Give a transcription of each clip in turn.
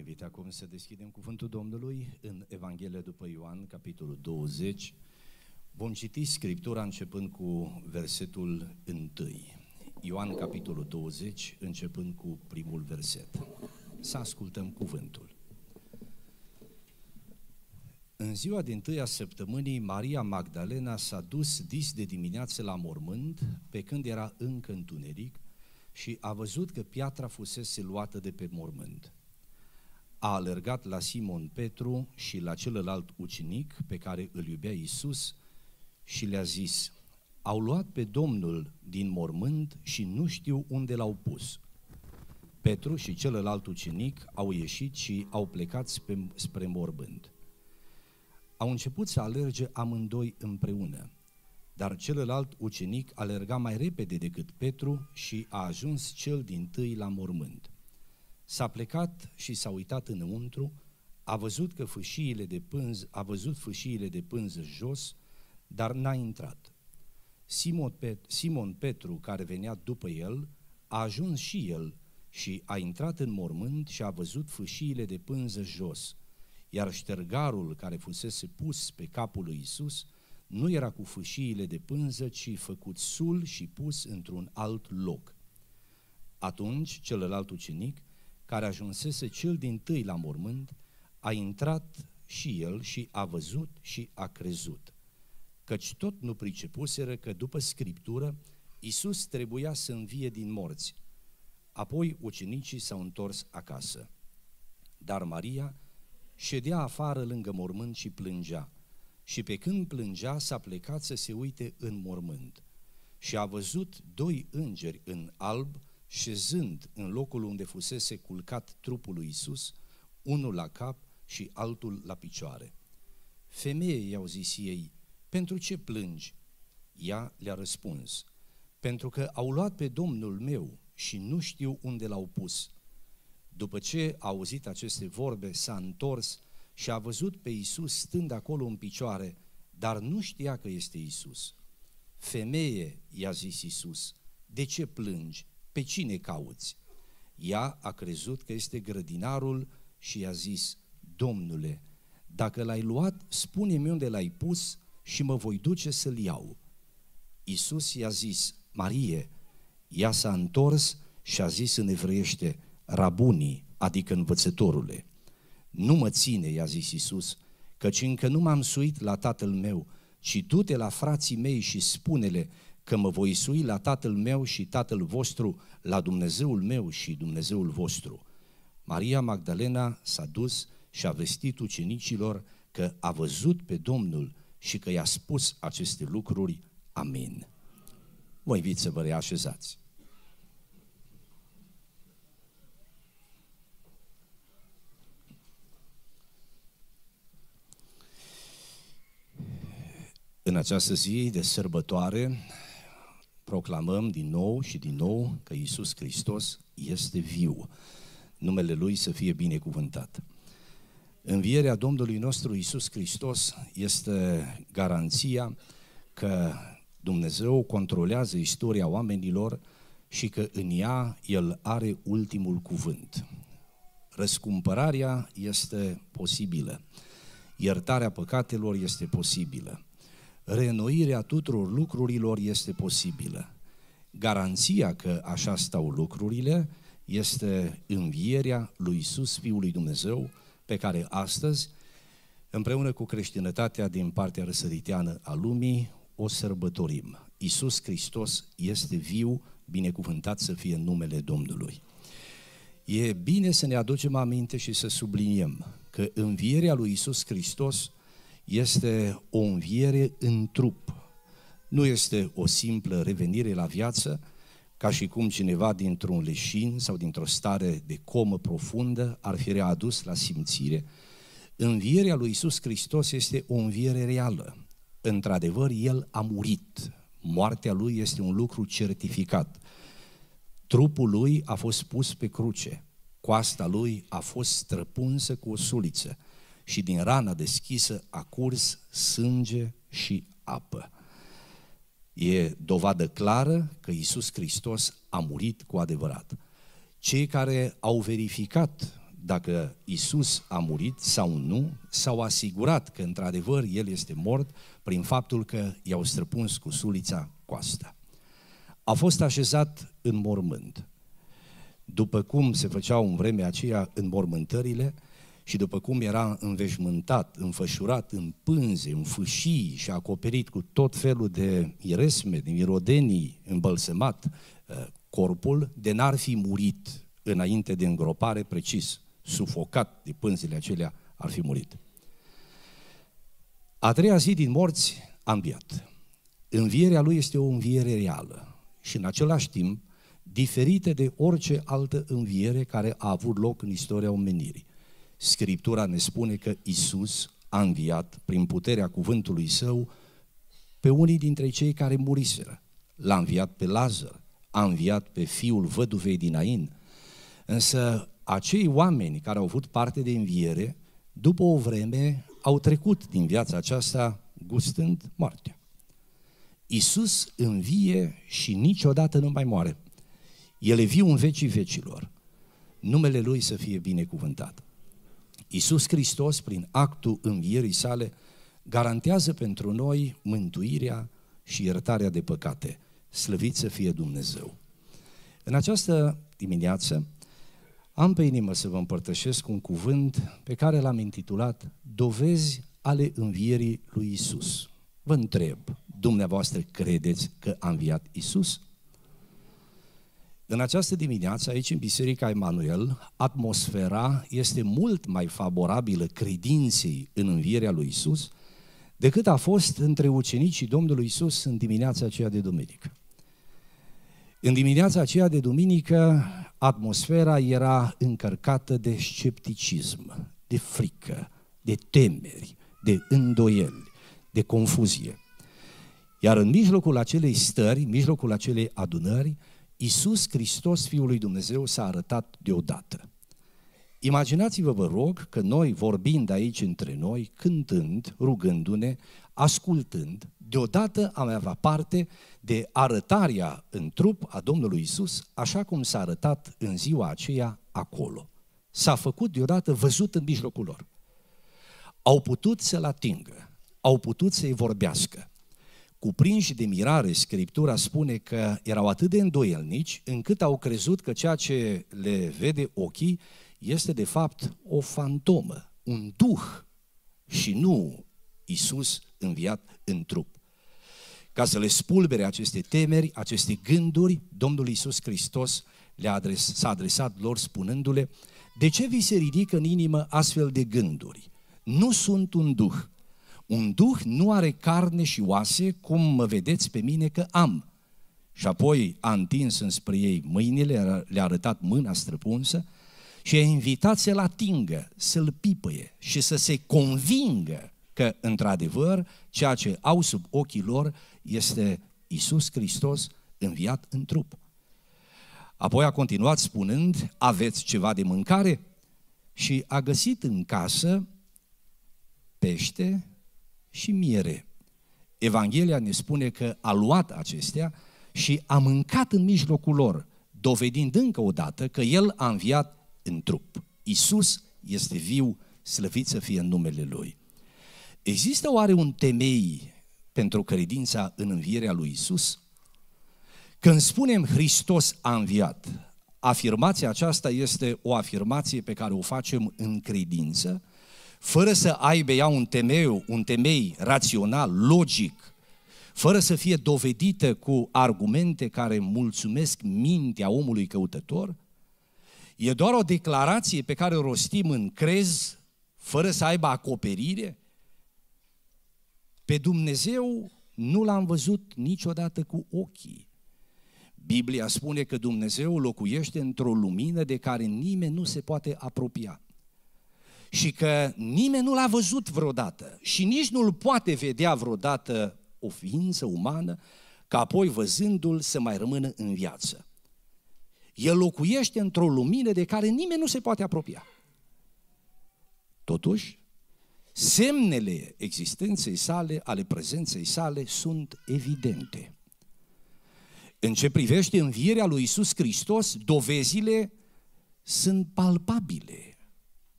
invit acum să deschidem cuvântul Domnului în Evanghelia după Ioan, capitolul 20. Vom citi Scriptura începând cu versetul 1. Ioan, capitolul 20, începând cu primul verset. Să ascultăm cuvântul. În ziua din tâia săptămânii, Maria Magdalena s-a dus dis de dimineață la mormânt, pe când era încă întuneric, și a văzut că piatra fusese luată de pe mormânt a alergat la Simon Petru și la celălalt ucenic pe care îl iubea Isus și le-a zis, au luat pe Domnul din mormânt și nu știu unde l-au pus. Petru și celălalt ucenic au ieșit și au plecat spre, spre mormânt. Au început să alerge amândoi împreună, dar celălalt ucenic alerga mai repede decât Petru și a ajuns cel din tâi la mormânt. S-a plecat și s-a uitat înăuntru, a văzut că fâșiile de pânz, a văzut fâșiile de pânză jos, dar n-a intrat. Simon, Pet- Simon Petru, care venea după el, a ajuns și el și a intrat în mormânt și a văzut fâșiile de pânză jos, iar ștergarul care fusese pus pe capul lui Isus nu era cu fâșiile de pânză, ci făcut sul și pus într-un alt loc. Atunci celălalt ucenic care ajunsese cel din tâi la mormânt, a intrat și el și a văzut și a crezut. Căci tot nu pricepuseră că după Scriptură Iisus trebuia să învie din morți. Apoi ucenicii s-au întors acasă. Dar Maria ședea afară lângă mormânt și plângea. Și pe când plângea, s-a plecat să se uite în mormânt. Și a văzut doi îngeri în alb, șezând în locul unde fusese culcat trupul lui Isus, unul la cap și altul la picioare. Femeie, i-au zis ei, pentru ce plângi? Ea le-a răspuns, pentru că au luat pe Domnul meu și nu știu unde l-au pus. După ce a auzit aceste vorbe, s-a întors și a văzut pe Isus stând acolo în picioare, dar nu știa că este Isus. Femeie, i-a zis Isus, de ce plângi? Pe cine cauți? Ea a crezut că este grădinarul și i-a zis, Domnule, dacă l-ai luat, spune-mi unde l-ai pus și mă voi duce să-l iau. Iisus i-a zis, Marie, ea s-a întors și a zis în evreiește, Rabunii, adică învățătorule, nu mă ține, i-a zis Iisus, căci încă nu m-am suit la tatăl meu, ci du-te la frații mei și spune-le că mă voi sui la Tatăl meu și Tatăl vostru, la Dumnezeul meu și Dumnezeul vostru. Maria Magdalena s-a dus și a vestit ucenicilor că a văzut pe Domnul și că i-a spus aceste lucruri. Amin. Vă invit să vă reașezați. În această zi de sărbătoare, proclamăm din nou și din nou că Isus Hristos este viu. Numele Lui să fie binecuvântat. Învierea Domnului nostru Isus Hristos este garanția că Dumnezeu controlează istoria oamenilor și că în ea El are ultimul cuvânt. Răscumpărarea este posibilă. Iertarea păcatelor este posibilă reînnoirea tuturor lucrurilor este posibilă. Garanția că așa stau lucrurile este învierea lui Iisus, Fiul lui Dumnezeu, pe care astăzi, împreună cu creștinătatea din partea răsăriteană a lumii, o sărbătorim. Iisus Hristos este viu, binecuvântat să fie numele Domnului. E bine să ne aducem aminte și să subliniem că învierea lui Iisus Hristos este o înviere în trup. Nu este o simplă revenire la viață, ca și cum cineva dintr-un leșin sau dintr-o stare de comă profundă ar fi readus la simțire. Învierea lui Isus Hristos este o înviere reală. Într-adevăr, El a murit. Moartea Lui este un lucru certificat. Trupul Lui a fost pus pe cruce. Coasta Lui a fost străpunsă cu o suliță și din rana deschisă a curs sânge și apă. E dovadă clară că Isus Hristos a murit cu adevărat. Cei care au verificat dacă Isus a murit sau nu, s-au asigurat că într-adevăr El este mort prin faptul că i-au străpuns cu sulița coasta. A fost așezat în mormânt. După cum se făceau în vremea aceea în mormântările, și după cum era înveșmântat, înfășurat în pânze, în fâșii și acoperit cu tot felul de iresme, de irodenii, îmbălsemat uh, corpul, de n-ar fi murit înainte de îngropare precis, sufocat de pânzile acelea, ar fi murit. A treia zi din morți a înviat. Învierea lui este o înviere reală și în același timp diferită de orice altă înviere care a avut loc în istoria omenirii. Scriptura ne spune că Isus a înviat prin puterea cuvântului său pe unii dintre cei care muriseră. L-a înviat pe Lazar, a înviat pe fiul văduvei dinain. Însă acei oameni care au avut parte de înviere, după o vreme au trecut din viața aceasta gustând moartea. Isus învie și niciodată nu mai moare. El e viu în vecii vecilor. Numele Lui să fie binecuvântat. Iisus Hristos, prin actul învierii sale, garantează pentru noi mântuirea și iertarea de păcate. Slăvit să fie Dumnezeu! În această dimineață am pe inimă să vă împărtășesc un cuvânt pe care l-am intitulat Dovezi ale învierii lui Isus. Vă întreb, dumneavoastră credeți că a înviat Isus? În această dimineață, aici în Biserica Emanuel, atmosfera este mult mai favorabilă credinței în învierea lui Isus decât a fost între ucenicii Domnului Isus în dimineața aceea de duminică. În dimineața aceea de duminică, atmosfera era încărcată de scepticism, de frică, de temeri, de îndoieli, de confuzie. Iar în mijlocul acelei stări, în mijlocul acelei adunări, Iisus Hristos, Fiul lui Dumnezeu, s-a arătat deodată. Imaginați-vă, vă rog, că noi, vorbind aici între noi, cântând, rugându-ne, ascultând, deodată am avea parte de arătarea în trup a Domnului Isus, așa cum s-a arătat în ziua aceea acolo. S-a făcut deodată văzut în mijlocul lor. Au putut să-l atingă, au putut să-i vorbească, Cuprinși de mirare, Scriptura spune că erau atât de îndoielnici încât au crezut că ceea ce le vede ochii este de fapt o fantomă, un duh și nu Isus înviat în trup. Ca să le spulbere aceste temeri, aceste gânduri, Domnul Isus Hristos le-a adres, s-a adresat lor spunându-le, de ce vi se ridică în inimă astfel de gânduri? Nu sunt un duh, un duh nu are carne și oase, cum mă vedeți pe mine că am. Și apoi a întins înspre ei mâinile, le-a arătat mâna străpunsă și a invitat să-l atingă, să-l pipăie și să se convingă că, într-adevăr, ceea ce au sub ochii lor este Isus Hristos înviat în trup. Apoi a continuat spunând, aveți ceva de mâncare? Și a găsit în casă pește, și miere. Evanghelia ne spune că a luat acestea și a mâncat în mijlocul lor, dovedind încă o dată că El a înviat în trup. Isus este viu, slăvit să fie în numele Lui. Există oare un temei pentru credința în învierea lui Isus? Când spunem Hristos a înviat, afirmația aceasta este o afirmație pe care o facem în credință, fără să aibă ea un temei, un temei rațional, logic, fără să fie dovedită cu argumente care mulțumesc mintea omului căutător, e doar o declarație pe care o rostim în crez, fără să aibă acoperire? Pe Dumnezeu nu l-am văzut niciodată cu ochii. Biblia spune că Dumnezeu locuiește într-o lumină de care nimeni nu se poate apropia și că nimeni nu l-a văzut vreodată și nici nu-l poate vedea vreodată o ființă umană, ca apoi văzându-l să mai rămână în viață. El locuiește într-o lumină de care nimeni nu se poate apropia. Totuși, semnele existenței sale, ale prezenței sale, sunt evidente. În ce privește învierea lui Isus Hristos, dovezile sunt palpabile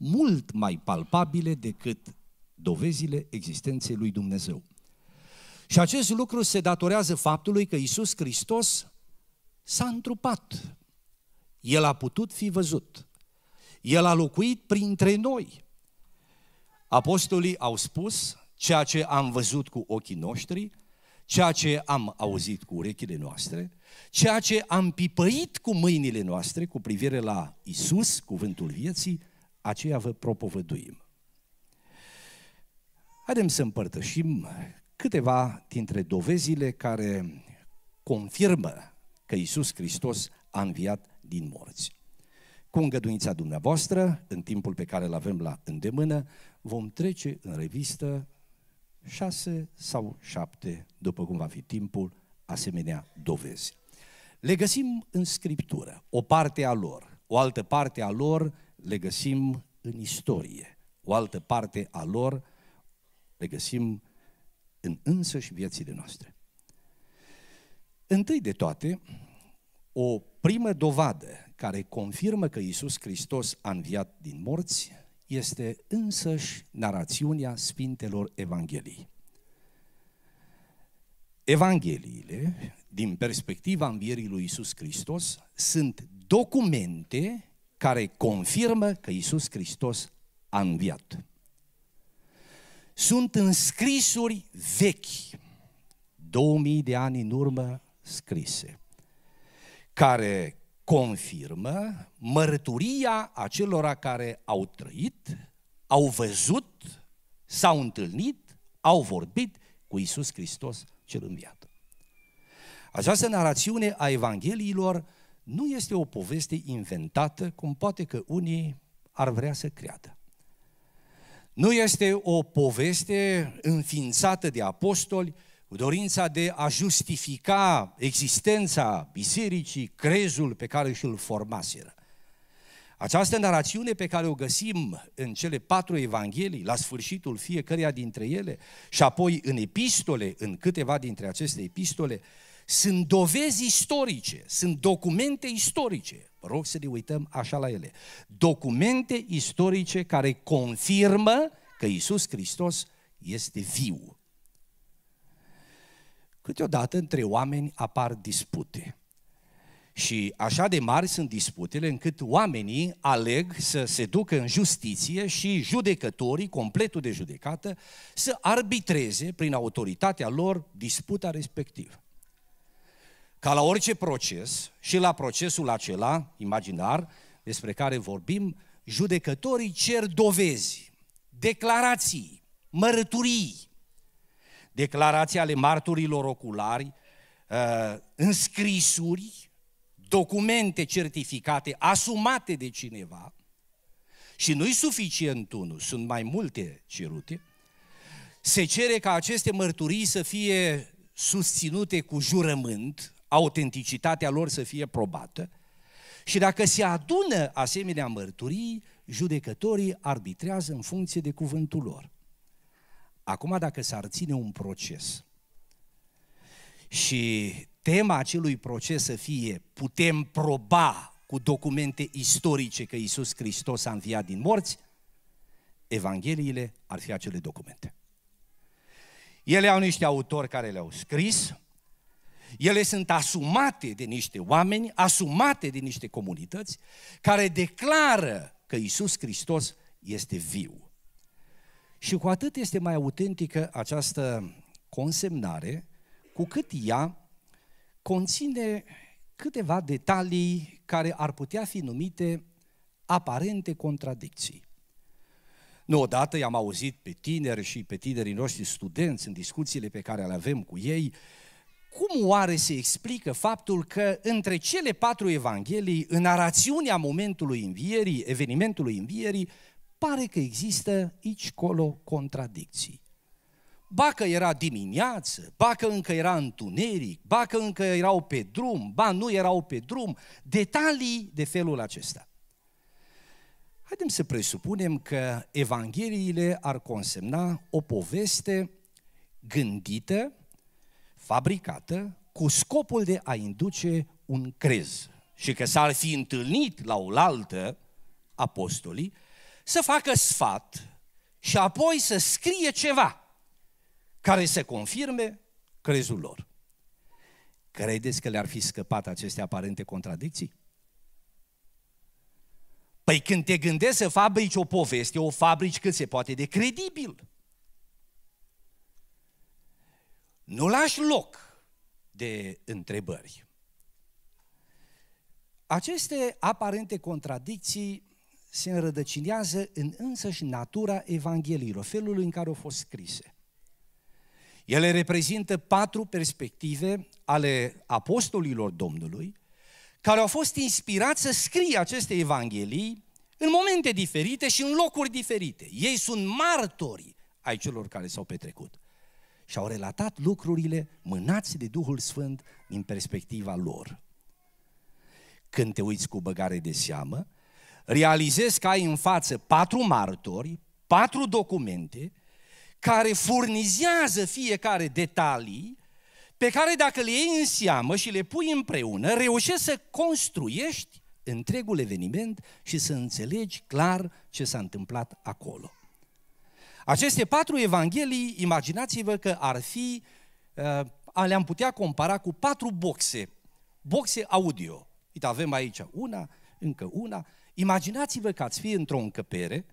mult mai palpabile decât dovezile existenței lui Dumnezeu. Și acest lucru se datorează faptului că Isus Hristos s-a întrupat. El a putut fi văzut. El a locuit printre noi. Apostolii au spus ceea ce am văzut cu ochii noștri, ceea ce am auzit cu urechile noastre, ceea ce am pipăit cu mâinile noastre cu privire la Isus, cuvântul vieții, aceea vă propovăduim. Haidem să împărtășim câteva dintre dovezile care confirmă că Isus Hristos a înviat din morți. Cu îngăduința dumneavoastră, în timpul pe care îl avem la îndemână, vom trece în revistă șase sau șapte, după cum va fi timpul, asemenea dovezi. Le găsim în Scriptură, o parte a lor, o altă parte a lor le găsim în istorie. O altă parte a lor le găsim în însăși viețile noastre. Întâi de toate, o primă dovadă care confirmă că Isus Hristos a înviat din morți este însăși narațiunea Sfintelor Evangheliei. Evangheliile, din perspectiva învierii lui Isus Hristos, sunt documente care confirmă că Isus Hristos a înviat. Sunt în scrisuri vechi, 2000 de ani în urmă scrise, care confirmă mărturia acelora care au trăit, au văzut, s-au întâlnit, au vorbit cu Isus Hristos cel înviat. Această narațiune a Evangheliilor nu este o poveste inventată, cum poate că unii ar vrea să creadă. Nu este o poveste înființată de apostoli cu dorința de a justifica existența bisericii, crezul pe care și-l formaseră. Această narațiune pe care o găsim în cele patru evanghelii, la sfârșitul fiecăreia dintre ele, și apoi în epistole, în câteva dintre aceste epistole, sunt dovezi istorice, sunt documente istorice. Vă rog să ne uităm așa la ele. Documente istorice care confirmă că Isus Hristos este viu. Câteodată între oameni apar dispute. Și așa de mari sunt disputele încât oamenii aleg să se ducă în justiție și judecătorii, completul de judecată, să arbitreze prin autoritatea lor disputa respectivă. Ca la orice proces, și la procesul acela, imaginar, despre care vorbim, judecătorii cer dovezi, declarații, mărturii, declarații ale marturilor oculari, ă, înscrisuri, documente certificate, asumate de cineva, și nu-i suficient unul, sunt mai multe cerute, se cere ca aceste mărturii să fie susținute cu jurământ, autenticitatea lor să fie probată și dacă se adună asemenea mărturii, judecătorii arbitrează în funcție de cuvântul lor. Acum, dacă s-ar ține un proces și tema acelui proces să fie putem proba cu documente istorice că Iisus Hristos a înviat din morți, Evangheliile ar fi acele documente. Ele au niște autori care le-au scris, ele sunt asumate de niște oameni, asumate de niște comunități, care declară că Isus Hristos este viu. Și cu atât este mai autentică această consemnare, cu cât ea conține câteva detalii care ar putea fi numite aparente contradicții. Nu odată i-am auzit pe tineri și pe tinerii noștri studenți în discuțiile pe care le avem cu ei, cum oare se explică faptul că între cele patru evanghelii, în narațiunea momentului învierii, evenimentului învierii, pare că există aici colo contradicții? Ba că era dimineață, ba că încă era întuneric, ba că încă erau pe drum, ba nu erau pe drum, detalii de felul acesta. Haidem să presupunem că Evangheliile ar consemna o poveste gândită, fabricată cu scopul de a induce un crez și că s-ar fi întâlnit la oaltă apostolii să facă sfat și apoi să scrie ceva care să confirme crezul lor. Credeți că le-ar fi scăpat aceste aparente contradicții? Păi când te gândești să fabrici o poveste, o fabrici cât se poate de credibil. Nu lași loc de întrebări. Aceste aparente contradicții se înrădăcinează în însăși natura Evangheliilor, felul în care au fost scrise. Ele reprezintă patru perspective ale apostolilor Domnului, care au fost inspirați să scrie aceste Evanghelii în momente diferite și în locuri diferite. Ei sunt martori ai celor care s-au petrecut și au relatat lucrurile mânați de Duhul Sfânt din perspectiva lor. Când te uiți cu băgare de seamă, realizezi că ai în față patru martori, patru documente, care furnizează fiecare detalii pe care dacă le iei în seamă și le pui împreună, reușești să construiești întregul eveniment și să înțelegi clar ce s-a întâmplat acolo. Aceste patru evanghelii, imaginați-vă că ar fi, uh, le-am putea compara cu patru boxe, boxe audio. Uite, avem aici una, încă una. Imaginați-vă că ați fi într-o încăpere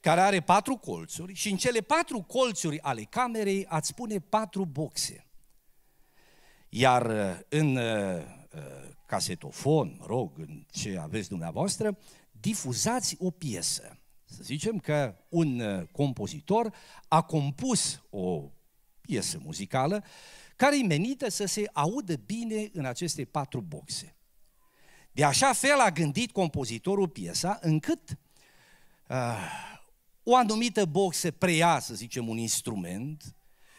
care are patru colțuri și în cele patru colțuri ale camerei ați pune patru boxe. Iar uh, în uh, casetofon, mă rog, în ce aveți dumneavoastră, difuzați o piesă. Să zicem că un uh, compozitor a compus o piesă muzicală care e menită să se audă bine în aceste patru boxe. De așa fel a gândit compozitorul piesa încât uh, o anumită boxă preia, să zicem, un instrument,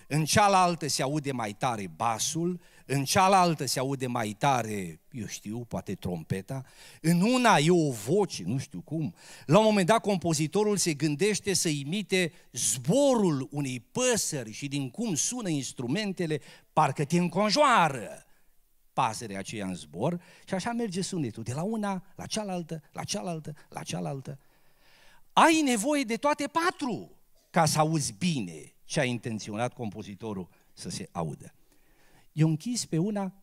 în cealaltă se aude mai tare basul, în cealaltă se aude mai tare, eu știu, poate trompeta, în una e o voce, nu știu cum. La un moment dat compozitorul se gândește să imite zborul unei păsări și din cum sună instrumentele, parcă te înconjoară pasărea aceea în zbor și așa merge sunetul, de la una la cealaltă, la cealaltă, la cealaltă. Ai nevoie de toate patru ca să auzi bine ce a intenționat compozitorul să se audă. Eu închis pe una,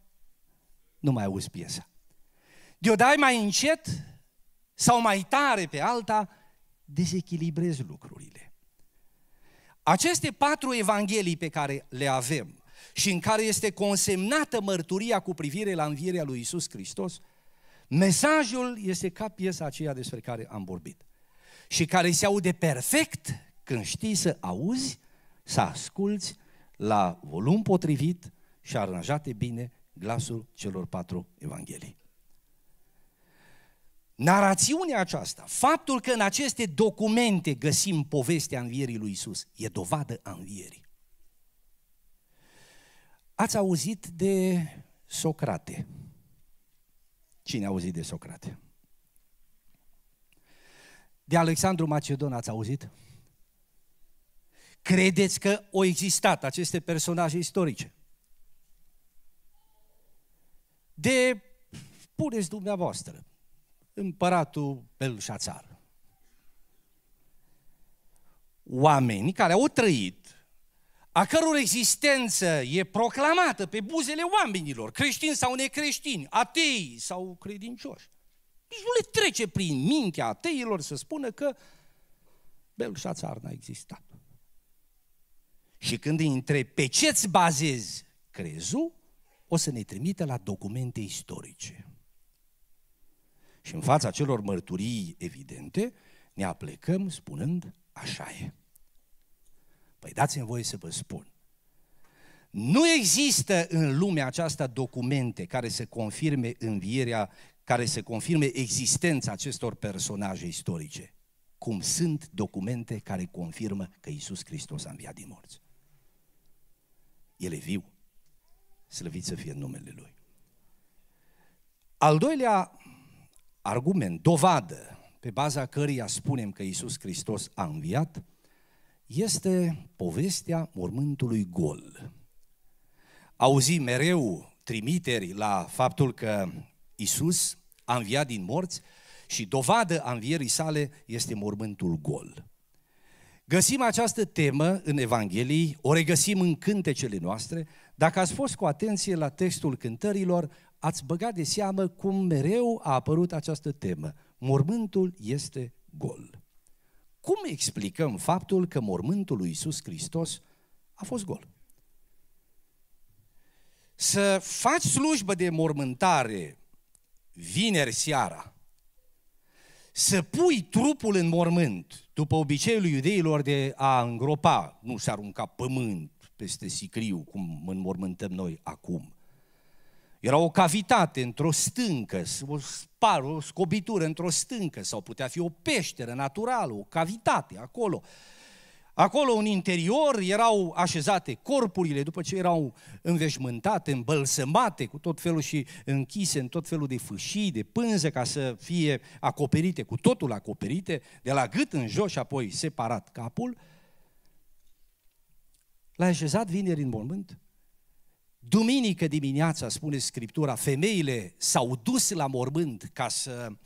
nu mai auzi piesa. De-o dai mai încet sau mai tare pe alta, dezechilibrezi lucrurile. Aceste patru evanghelii pe care le avem și în care este consemnată mărturia cu privire la învierea lui Isus Hristos, mesajul este ca piesa aceea despre care am vorbit și care se aude perfect când știi să auzi să asculți la volum potrivit și aranjate bine glasul celor patru evanghelii. Narațiunea aceasta, faptul că în aceste documente găsim povestea învierii lui Isus, e dovadă a învierii. Ați auzit de Socrate. Cine a auzit de Socrate? De Alexandru Macedon ați auzit? Credeți că au existat aceste personaje istorice? De, puneți dumneavoastră, împăratul Belșațar. Oameni care au trăit, a căror existență e proclamată pe buzele oamenilor, creștini sau necreștini, atei sau credincioși. Nici deci nu le trece prin mintea ateilor să spună că Belșațar n-a existat. Și când îi întrebi pe ce ți bazezi crezul, o să ne trimite la documente istorice. Și în fața celor mărturii evidente, ne aplecăm spunând, așa e. Păi dați-mi voie să vă spun. Nu există în lumea aceasta documente care să confirme învierea, care să confirme existența acestor personaje istorice, cum sunt documente care confirmă că Isus Hristos a înviat din morți. El e viu. Slăvit să fie numele Lui. Al doilea argument, dovadă, pe baza căreia spunem că Iisus Hristos a înviat, este povestea mormântului gol. Auzi mereu trimiteri la faptul că Iisus a înviat din morți și dovadă a învierii sale este mormântul gol. Găsim această temă în Evanghelii, o regăsim în cântecele noastre. Dacă ați fost cu atenție la textul cântărilor, ați băgat de seamă cum mereu a apărut această temă. Mormântul este gol. Cum explicăm faptul că mormântul lui Iisus Hristos a fost gol? Să faci slujbă de mormântare vineri seara, să pui trupul în mormânt, după obiceiul iudeilor de a îngropa, nu se arunca pământ peste sicriu, cum înmormântăm noi acum. Era o cavitate într-o stâncă, o spar, o scobitură într-o stâncă, sau putea fi o peșteră naturală, o cavitate acolo. Uh, Acolo în interior erau așezate corpurile după ce erau înveșmântate, îmbălsămate cu tot felul și închise în tot felul de fâșii, de pânze, ca să fie acoperite, cu totul acoperite, de la gât în jos și apoi separat capul. L-a așezat vineri în mormânt. Duminică dimineața, spune Scriptura, femeile s-au dus la mormânt ca să uh,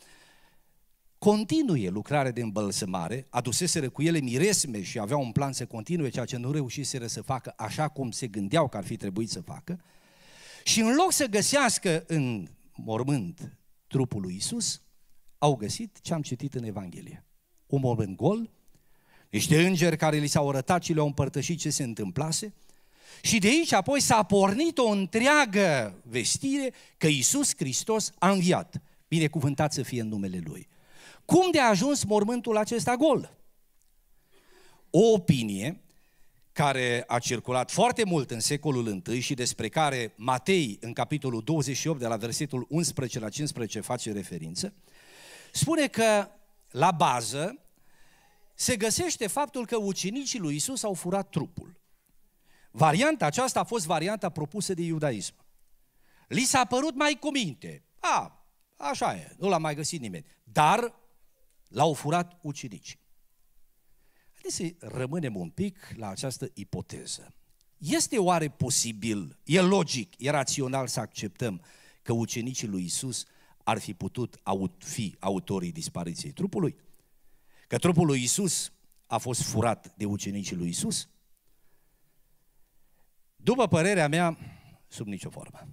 continue lucrarea de îmbălsămare, aduseseră cu ele miresme și aveau un plan să continue ceea ce nu reușiseră să facă așa cum se gândeau că ar fi trebuit să facă, și în loc să găsească în mormânt trupul lui Isus, au găsit ce am citit în Evanghelie. Un mormânt gol, niște îngeri care li s-au arătat și le-au împărtășit ce se întâmplase, și de aici apoi s-a pornit o întreagă vestire că Isus Hristos a înviat. Binecuvântat să fie în numele Lui. Cum de a ajuns mormântul acesta gol? O opinie care a circulat foarte mult în secolul I și despre care Matei, în capitolul 28, de la versetul 11 la 15, face referință, spune că la bază se găsește faptul că ucenicii lui Isus au furat trupul. Varianta aceasta a fost varianta propusă de iudaism. Li s-a părut mai cuminte. A, așa e, nu l-a mai găsit nimeni. Dar L-au furat ucenicii. Haideți să rămânem un pic la această ipoteză. Este oare posibil, e logic, e rațional să acceptăm că ucenicii lui Isus ar fi putut fi autorii dispariției trupului? Că trupul lui Isus a fost furat de ucenicii lui Isus? După părerea mea, sub nicio formă.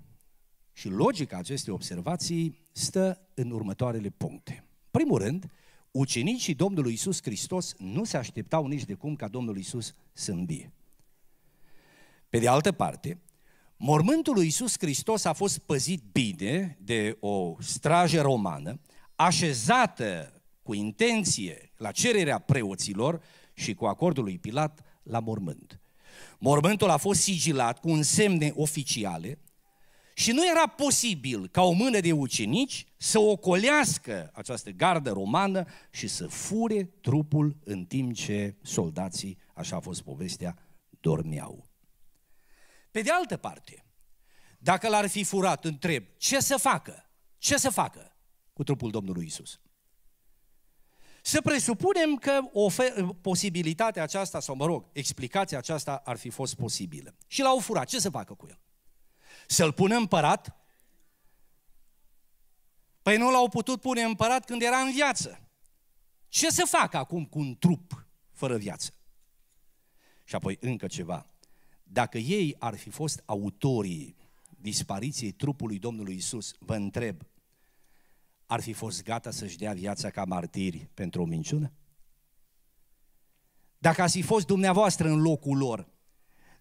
Și logica acestei observații stă în următoarele puncte. Primul rând, ucenicii Domnului Isus Hristos nu se așteptau nici de cum ca Domnul Isus să îmbie. Pe de altă parte, mormântul lui Isus Hristos a fost păzit bine de o strajă romană, așezată cu intenție la cererea preoților și cu acordul lui Pilat la mormânt. Mormântul a fost sigilat cu însemne oficiale, și nu era posibil ca o mână de ucenici să ocolească această gardă romană și să fure trupul în timp ce soldații, așa a fost povestea, dormeau. Pe de altă parte, dacă l-ar fi furat, întreb, ce să facă? Ce să facă cu trupul Domnului Isus? Să presupunem că o posibilitatea aceasta, sau mă rog, explicația aceasta ar fi fost posibilă. Și l-au furat, ce să facă cu el? Să-l pună împărat? Păi nu l-au putut pune împărat când era în viață. Ce să facă acum cu un trup fără viață? Și apoi încă ceva. Dacă ei ar fi fost autorii dispariției trupului Domnului Isus, vă întreb, ar fi fost gata să-și dea viața ca martiri pentru o minciună? Dacă ați fi fost dumneavoastră în locul lor,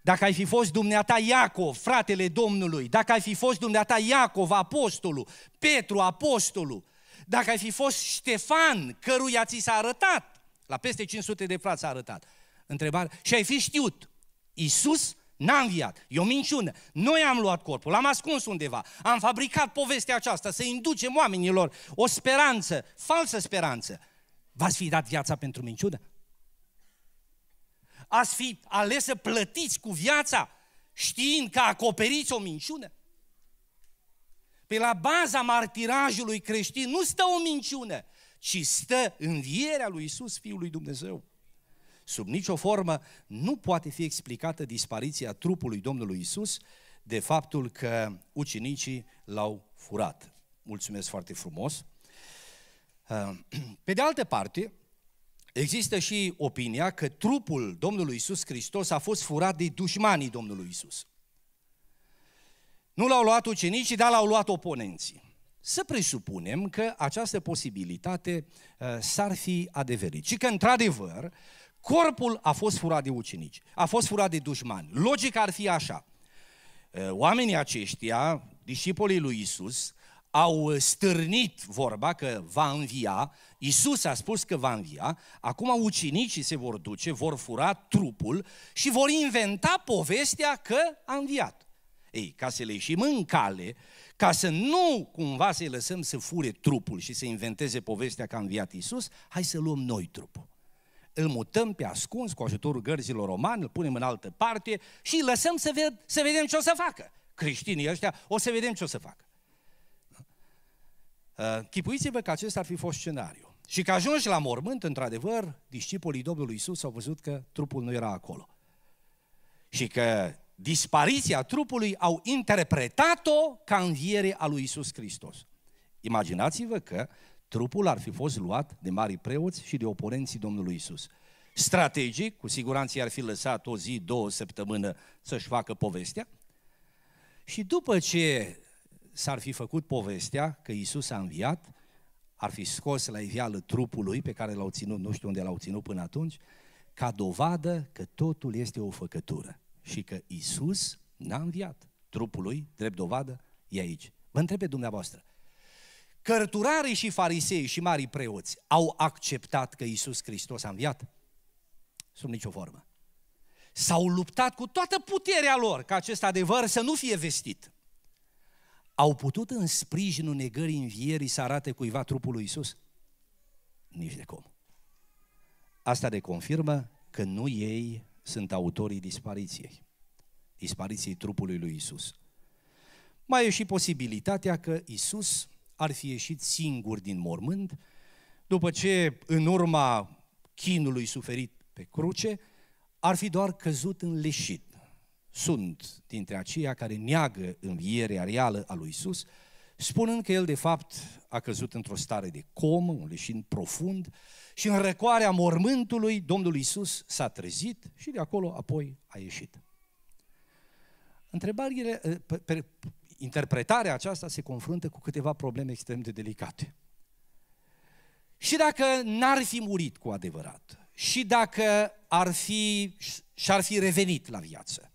dacă ai fi fost dumneata Iacov, fratele Domnului, dacă ai fi fost dumneata Iacov, apostolul, Petru, apostolul, dacă ai fi fost Ștefan, căruia ți s-a arătat, la peste 500 de frați s-a arătat, întrebare, și ai fi știut, Iisus n-a înviat, e o minciună, noi am luat corpul, l-am ascuns undeva, am fabricat povestea aceasta să inducem oamenilor o speranță, falsă speranță, v-ați fi dat viața pentru minciună? ați fi ales să plătiți cu viața știind că acoperiți o minciună? Pe la baza martirajului creștin nu stă o minciună, ci stă învierea lui Isus, Fiul lui Dumnezeu. Sub nicio formă nu poate fi explicată dispariția trupului Domnului Isus de faptul că ucenicii l-au furat. Mulțumesc foarte frumos! Pe de altă parte, Există și opinia că trupul Domnului Isus Hristos a fost furat de dușmanii Domnului Isus. Nu l-au luat ucenicii, dar l-au luat oponenții. Să presupunem că această posibilitate uh, s-ar fi adeverit și că, într-adevăr, corpul a fost furat de ucenici, a fost furat de dușmani. Logica ar fi așa. Uh, oamenii aceștia, discipolii lui Isus, au stârnit vorba că va învia, Isus a spus că va învia, acum ucinicii se vor duce, vor fura trupul și vor inventa povestea că a înviat. Ei, ca să le ieșim în cale, ca să nu cumva să-i lăsăm să fure trupul și să inventeze povestea că a înviat Isus, hai să luăm noi trupul. Îl mutăm pe ascuns cu ajutorul gărzilor romani, îl punem în altă parte și îl lăsăm să, ved- să vedem ce o să facă. Creștinii ăștia o să vedem ce o să facă. Uh, chipuiți-vă că acesta ar fi fost scenariu. Și că ajungi la mormânt, într-adevăr, discipolii Domnului Isus au văzut că trupul nu era acolo. Și că dispariția trupului au interpretat-o ca înviere a lui Isus Hristos. Imaginați-vă că trupul ar fi fost luat de mari preoți și de oponenții Domnului Isus. Strategic, cu siguranță ar fi lăsat o zi, două săptămână să-și facă povestea. Și după ce s-ar fi făcut povestea că Isus a înviat, ar fi scos la iveală trupul lui pe care l-au ținut, nu știu unde l-au ținut până atunci, ca dovadă că totul este o făcătură și că Isus n-a înviat. Trupul lui, drept dovadă, e aici. Vă întreb pe dumneavoastră, cărturarii și farisei și marii preoți au acceptat că Isus Hristos a înviat? Sub nicio formă. S-au luptat cu toată puterea lor ca acest adevăr să nu fie vestit au putut în sprijinul negării învierii să arate cuiva trupul lui Isus? Nici de cum. Asta de confirmă că nu ei sunt autorii dispariției, dispariției trupului lui Isus. Mai e și posibilitatea că Isus ar fi ieșit singur din mormânt, după ce, în urma chinului suferit pe cruce, ar fi doar căzut în leșit sunt dintre aceia care neagă învierea reală a lui Isus, spunând că el de fapt a căzut într-o stare de comă, un leșin profund și în răcoarea mormântului Domnul Isus s-a trezit și de acolo apoi a ieșit. Întrebările, eh, interpretarea aceasta se confruntă cu câteva probleme extrem de delicate. Și dacă n-ar fi murit cu adevărat, și dacă ar fi, și-ar fi revenit la viață,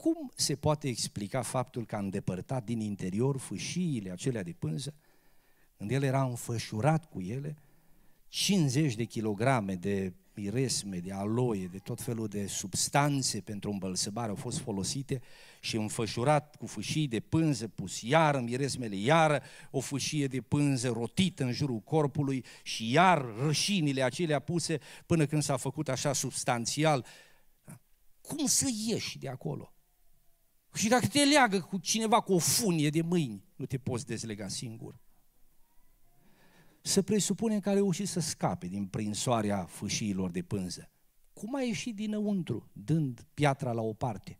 cum se poate explica faptul că a îndepărtat din interior fâșiile acelea de pânză, când el era înfășurat cu ele, 50 de kilograme de miresme, de aloie, de tot felul de substanțe pentru îmbălsăbare au fost folosite și înfășurat cu fâșii de pânză pus iar în miresmele, iar o fâșie de pânză rotită în jurul corpului și iar rășinile acelea puse până când s-a făcut așa substanțial. Da? Cum să ieși de acolo? Și dacă te leagă cu cineva cu o funie de mâini, nu te poți dezlega singur. Să presupunem că a reușit să scape din prinsoarea fâșiilor de pânză. Cum a ieșit dinăuntru, dând piatra la o parte?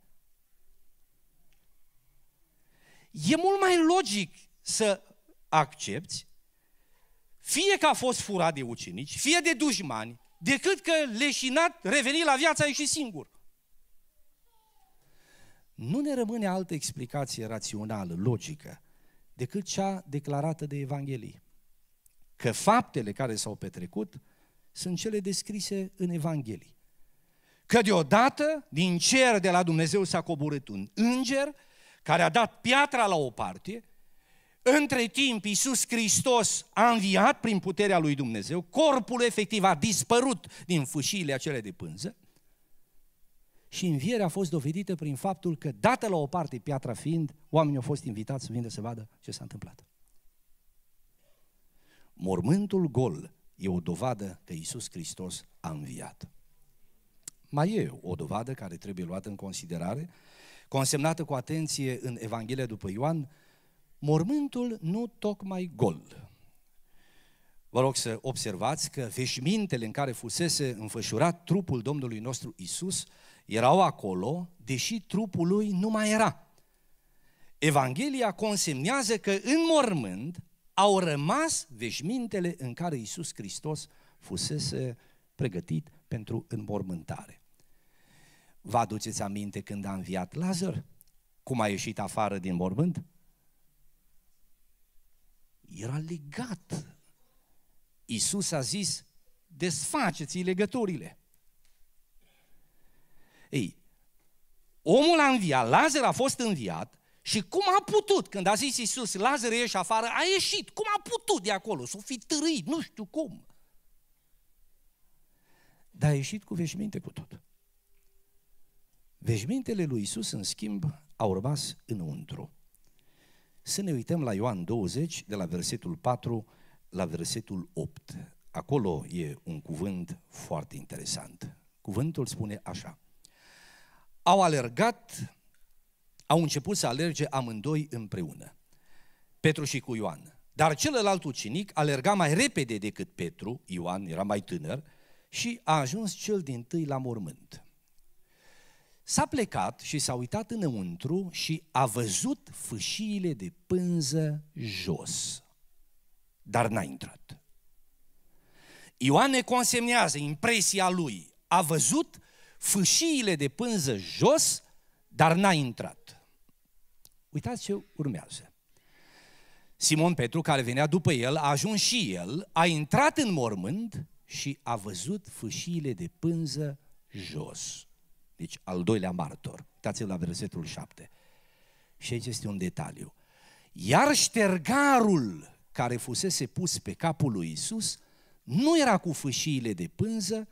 E mult mai logic să accepti, fie că a fost furat de ucenici, fie de dușmani, decât că leșinat, revenit la viața a ieșit singur nu ne rămâne altă explicație rațională, logică, decât cea declarată de Evanghelie. Că faptele care s-au petrecut sunt cele descrise în Evanghelie. Că deodată, din cer de la Dumnezeu s-a coborât un înger care a dat piatra la o parte, între timp Iisus Hristos a înviat prin puterea lui Dumnezeu, corpul efectiv a dispărut din fâșiile acele de pânză, și învierea a fost dovedită prin faptul că, dată la o parte piatra fiind, oamenii au fost invitați să vină să vadă ce s-a întâmplat. Mormântul gol e o dovadă că Isus Hristos a înviat. Mai e o dovadă care trebuie luată în considerare, consemnată cu atenție în Evanghelia după Ioan, mormântul nu tocmai gol. Vă rog să observați că veșmintele în care fusese înfășurat trupul Domnului nostru Isus erau acolo, deși trupul lui nu mai era. Evanghelia consemnează că în mormânt au rămas veșmintele în care Iisus Hristos fusese pregătit pentru înmormântare. Vă aduceți aminte când a înviat Lazar? Cum a ieșit afară din mormânt? Era legat. Iisus a zis, desfaceți legăturile. Ei, omul a înviat, Lazar a fost înviat și cum a putut, când a zis Iisus, Lazar ieși afară, a ieșit, cum a putut de acolo, s-o fi târâit, nu știu cum. Dar a ieșit cu veșminte cu tot. Veșmintele lui Iisus în schimb, au rămas înăuntru. Să ne uităm la Ioan 20, de la versetul 4 la versetul 8. Acolo e un cuvânt foarte interesant. Cuvântul spune așa. Au alergat, au început să alerge amândoi împreună, Petru și cu Ioan. Dar celălalt ucinic alerga mai repede decât Petru, Ioan era mai tânăr, și a ajuns cel din tâi la mormânt. S-a plecat și s-a uitat înăuntru și a văzut fâșiile de pânză jos, dar n-a intrat. Ioan ne consemnează impresia lui. A văzut fâșiile de pânză jos, dar n-a intrat. Uitați ce urmează. Simon Petru, care venea după el, a ajuns și el, a intrat în mormânt și a văzut fâșiile de pânză jos. Deci al doilea martor. Uitați-l la versetul 7. Și aici este un detaliu. Iar ștergarul care fusese pus pe capul lui Isus nu era cu fâșiile de pânză,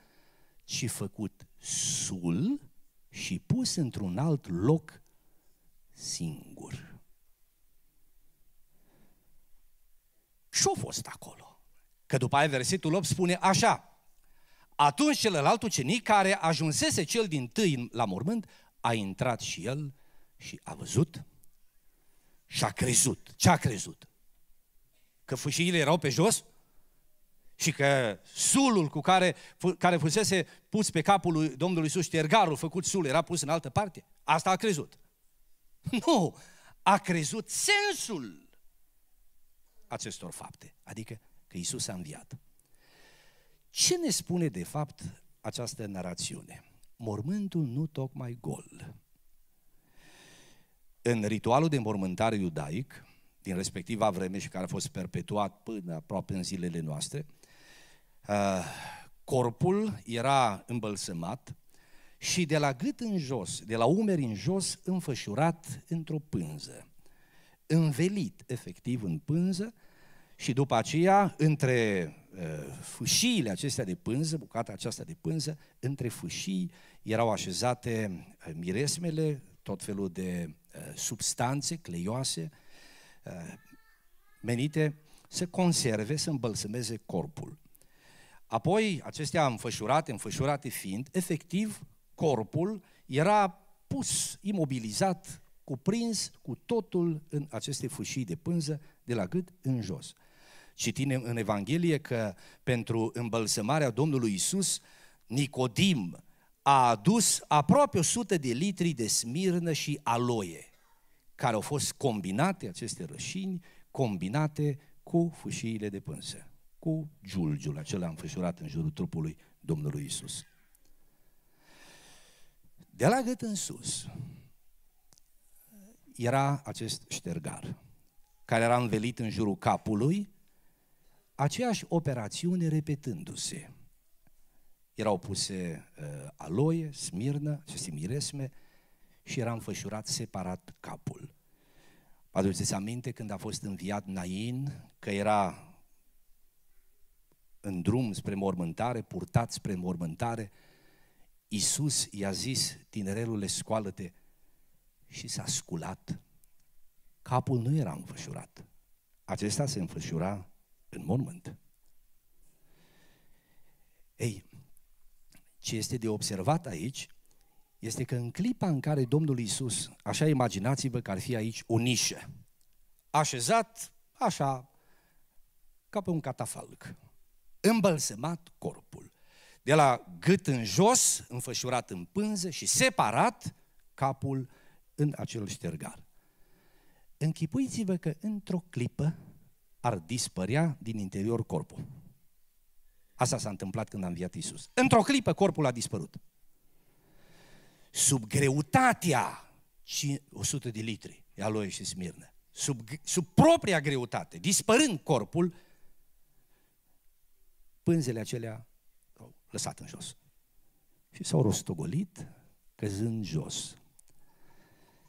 ci făcut sul și pus într-un alt loc singur. Și-o fost acolo. Că după aia versetul 8 spune așa, atunci celălalt ucenic care ajunsese cel din tâi la mormânt, a intrat și el și a văzut și a crezut. Ce a crezut? Că fâșiile erau pe jos? și că sulul cu care, care fusese pus pe capul lui Domnului Iisus, ștergarul făcut sul, era pus în altă parte? Asta a crezut. Nu! A crezut sensul acestor fapte, adică că Iisus a înviat. Ce ne spune de fapt această narațiune? Mormântul nu tocmai gol. În ritualul de mormântare iudaic, din respectiva vreme și care a fost perpetuat până aproape în zilele noastre, Uh, corpul era îmbălsămat și de la gât în jos, de la umeri în jos, înfășurat într-o pânză. Învelit, efectiv, în pânză și după aceea, între uh, fâșiile acestea de pânză, bucata aceasta de pânză, între fâșii erau așezate uh, miresmele, tot felul de substanțe cleioase menite să conserve, să îmbălsămeze corpul. Apoi, acestea înfășurate, înfășurate fiind, efectiv, corpul era pus, imobilizat, cuprins cu totul în aceste fâșii de pânză, de la gât în jos. Citim în Evanghelie că pentru îmbălsămarea Domnului Isus, Nicodim a adus aproape 100 de litri de smirnă și aloie, care au fost combinate, aceste rășini, combinate cu fâșiile de pânză cu giulgiul acela înfășurat în jurul trupului Domnului Isus. De la gât în sus era acest ștergar care era învelit în jurul capului, aceeași operațiune repetându-se. Erau puse uh, aloie, smirnă, aceste miresme și era înfășurat separat capul. Aduceți aminte când a fost înviat Nain, că era în drum spre mormântare, purtat spre mormântare, Iisus i-a zis, tinerelule, scoală-te și s-a sculat. Capul nu era înfășurat. Acesta se înfășura în mormânt. Ei, ce este de observat aici este că în clipa în care Domnul Iisus, așa imaginați-vă că ar fi aici o nișă, așezat așa, ca pe un catafalc, îmbălsemat corpul, de la gât în jos, înfășurat în pânză și separat capul în acel ștergar. Închipuiți-vă că într-o clipă ar dispărea din interior corpul. Asta s-a întâmplat când a înviat Isus. Într-o clipă corpul a dispărut. Sub greutatea 100 de litri a lui și Smirne, sub, sub propria greutate, dispărând corpul, pânzele acelea au lăsat în jos. Și s-au rostogolit căzând jos.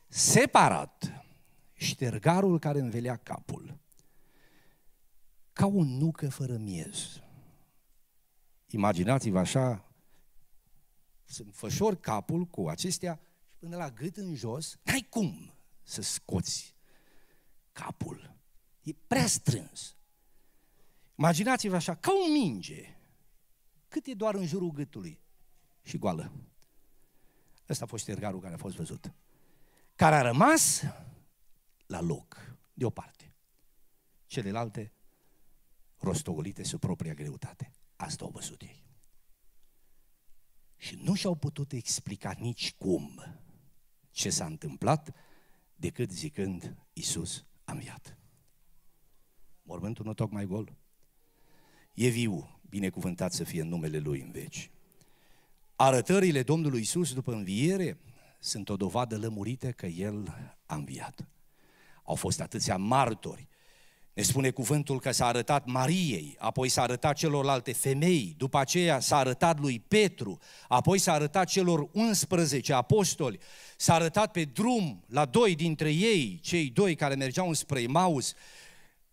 Separat, ștergarul care învelea capul, ca o nucă fără miez. Imaginați-vă așa, sunt fășor capul cu acestea până la gât în jos, n-ai cum să scoți capul. E prea strâns. Imaginați-vă așa, ca o minge, cât e doar în jurul gâtului și goală. Ăsta a fost ștergarul care a fost văzut. Care a rămas la loc, de o parte. Celelalte rostogolite sub propria greutate. Asta au văzut ei. Și nu și-au putut explica nici cum ce s-a întâmplat decât zicând Iisus a înviat. Mormântul nu tocmai gol e viu, binecuvântat să fie în numele Lui în veci. Arătările Domnului Isus după înviere sunt o dovadă lămurită că El a înviat. Au fost atâția martori. Ne spune cuvântul că s-a arătat Mariei, apoi s-a arătat celorlalte femei, după aceea s-a arătat lui Petru, apoi s-a arătat celor 11 apostoli, s-a arătat pe drum la doi dintre ei, cei doi care mergeau înspre Maus,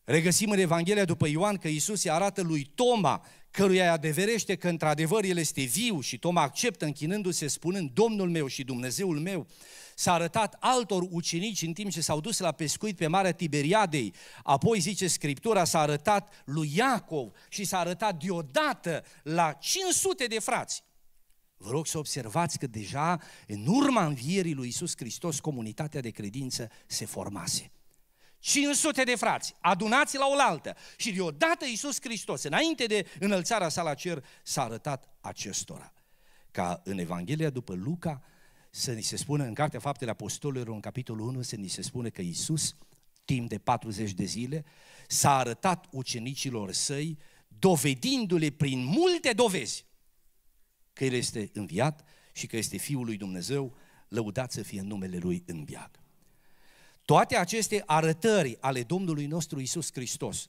Regăsim în Evanghelia după Ioan că Iisus îi arată lui Toma, căruia îi adeverește că într-adevăr el este viu și Toma acceptă închinându-se spunând Domnul meu și Dumnezeul meu. S-a arătat altor ucenici în timp ce s-au dus la pescuit pe Marea Tiberiadei. Apoi, zice Scriptura, s-a arătat lui Iacov și s-a arătat deodată la 500 de frați. Vă rog să observați că deja în urma învierii lui Isus Hristos comunitatea de credință se formase. 500 de frați, adunați la oaltă. Și deodată Iisus Hristos, înainte de înălțarea sa la cer, s-a arătat acestora. Ca în Evanghelia după Luca să ni se spună, în Cartea Faptele Apostolilor, în capitolul 1, să ni se spune că Iisus, timp de 40 de zile, s-a arătat ucenicilor săi, dovedindu-le prin multe dovezi că El este înviat și că este Fiul lui Dumnezeu, lăudat să fie numele Lui în viață. Toate aceste arătări ale Domnului nostru Isus Hristos,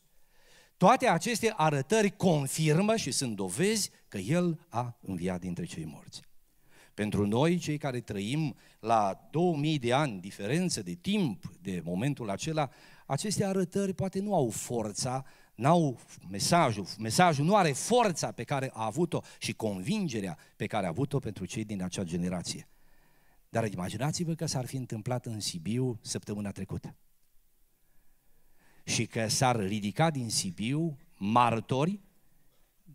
toate aceste arătări confirmă și sunt dovezi că El a înviat dintre cei morți. Pentru noi, cei care trăim la 2000 de ani diferență de timp de momentul acela, aceste arătări poate nu au forța, n-au mesajul, mesajul nu are forța pe care a avut-o și convingerea pe care a avut-o pentru cei din acea generație. Dar imaginați-vă că s-ar fi întâmplat în Sibiu săptămâna trecută. Și că s-ar ridica din Sibiu martori,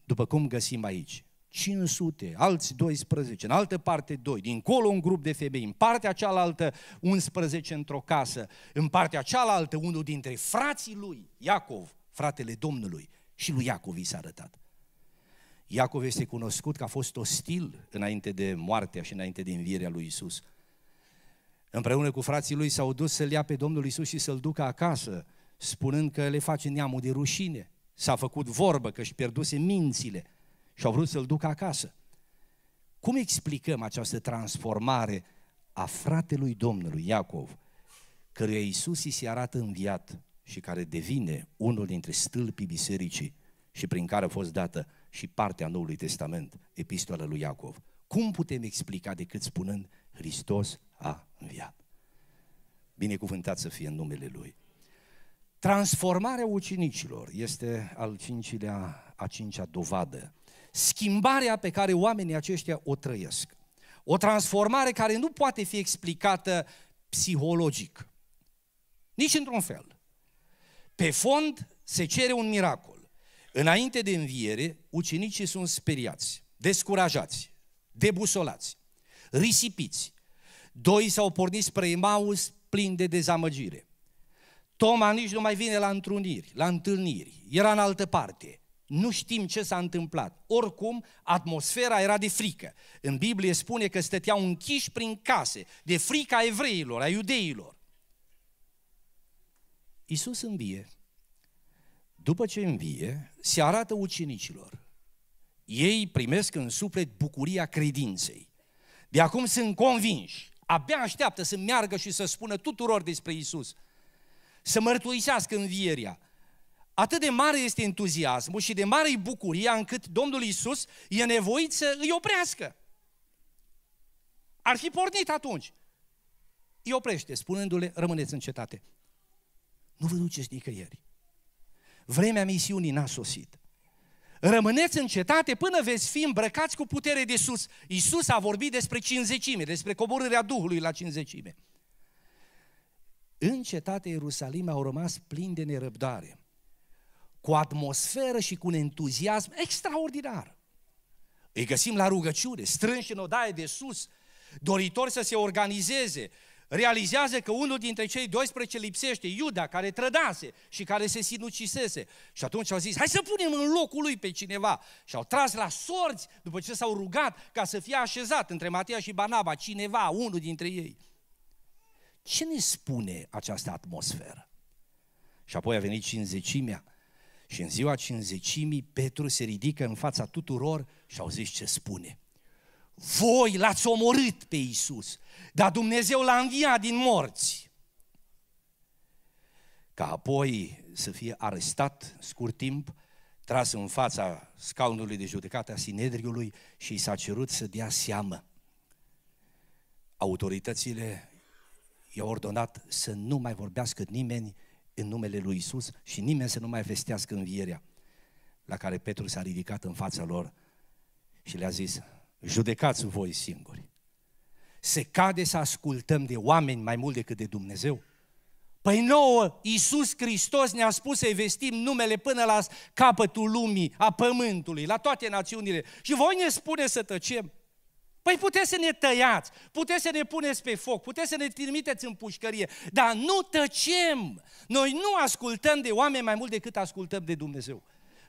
după cum găsim aici. 500, alți 12, în altă parte 2, dincolo un grup de femei, în partea cealaltă 11 într-o casă, în partea cealaltă unul dintre frații lui, Iacov, fratele Domnului, și lui Iacov i s-a arătat. Iacov este cunoscut că a fost ostil înainte de moartea și înainte de învierea lui Isus. Împreună cu frații lui s-au dus să-l ia pe Domnul Isus și să-l ducă acasă, spunând că le face neamul de rușine. S-a făcut vorbă că și pierduse mințile și au vrut să-l ducă acasă. Cum explicăm această transformare a fratelui Domnului Iacov, căruia Isus îi se arată înviat și care devine unul dintre stâlpii bisericii și prin care a fost dată și partea Noului Testament, epistola lui Iacov. Cum putem explica decât spunând Hristos a înviat? Binecuvântat să fie în numele Lui. Transformarea ucenicilor este al cincilea, a cincea dovadă. Schimbarea pe care oamenii aceștia o trăiesc. O transformare care nu poate fi explicată psihologic. Nici într-un fel. Pe fond se cere un miracol. Înainte de înviere, ucenicii sunt speriați, descurajați, debusolați, risipiți. Doi s-au pornit spre Emaus plin de dezamăgire. Toma nici nu mai vine la întruniri, la întâlniri, era în altă parte. Nu știm ce s-a întâmplat. Oricum, atmosfera era de frică. În Biblie spune că stăteau închiși prin case, de frica evreilor, a iudeilor. Iisus învie după ce învie, se arată ucenicilor. Ei primesc în suflet bucuria credinței. De acum sunt convinși. Abia așteaptă să meargă și să spună tuturor despre Isus. Să mărturisească învierea. Atât de mare este entuziasmul și de mare e bucuria încât Domnul Isus e nevoit să îi oprească. Ar fi pornit atunci. Îi oprește, spunându-le, rămâneți în cetate. Nu vă duceți nicăieri. Vremea misiunii n-a sosit. Rămâneți în cetate până veți fi îmbrăcați cu putere de sus. Iisus a vorbit despre cinzecime, despre coborârea Duhului la cinzecime. În cetate Ierusalim au rămas plini de nerăbdare, cu atmosferă și cu un entuziasm extraordinar. Îi găsim la rugăciune, strânși în odaie de sus, doritori să se organizeze, realizează că unul dintre cei 12 lipsește, Iuda, care trădase și care se sinucisese. Și atunci au zis, hai să punem în locul lui pe cineva. Și au tras la sorți după ce s-au rugat ca să fie așezat între Matia și Banaba, cineva, unul dintre ei. Ce ne spune această atmosferă? Și apoi a venit cinzecimea și în ziua cinzecimii Petru se ridică în fața tuturor și au zis ce spune. Voi l-ați omorât pe Isus, dar Dumnezeu l-a înviat din morți. Ca apoi să fie arestat scurt timp, tras în fața scaunului de judecată a Sinedriului și i s-a cerut să dea seamă. Autoritățile i-au ordonat să nu mai vorbească nimeni în numele lui Isus și nimeni să nu mai vestească învierea. La care Petru s-a ridicat în fața lor și le-a zis, Judecați voi singuri. Se cade să ascultăm de oameni mai mult decât de Dumnezeu? Păi nouă, Iisus Hristos ne-a spus să-i vestim numele până la capătul lumii, a pământului, la toate națiunile. Și voi ne spune să tăcem. Păi puteți să ne tăiați, puteți să ne puneți pe foc, puteți să ne trimiteți în pușcărie, dar nu tăcem. Noi nu ascultăm de oameni mai mult decât ascultăm de Dumnezeu.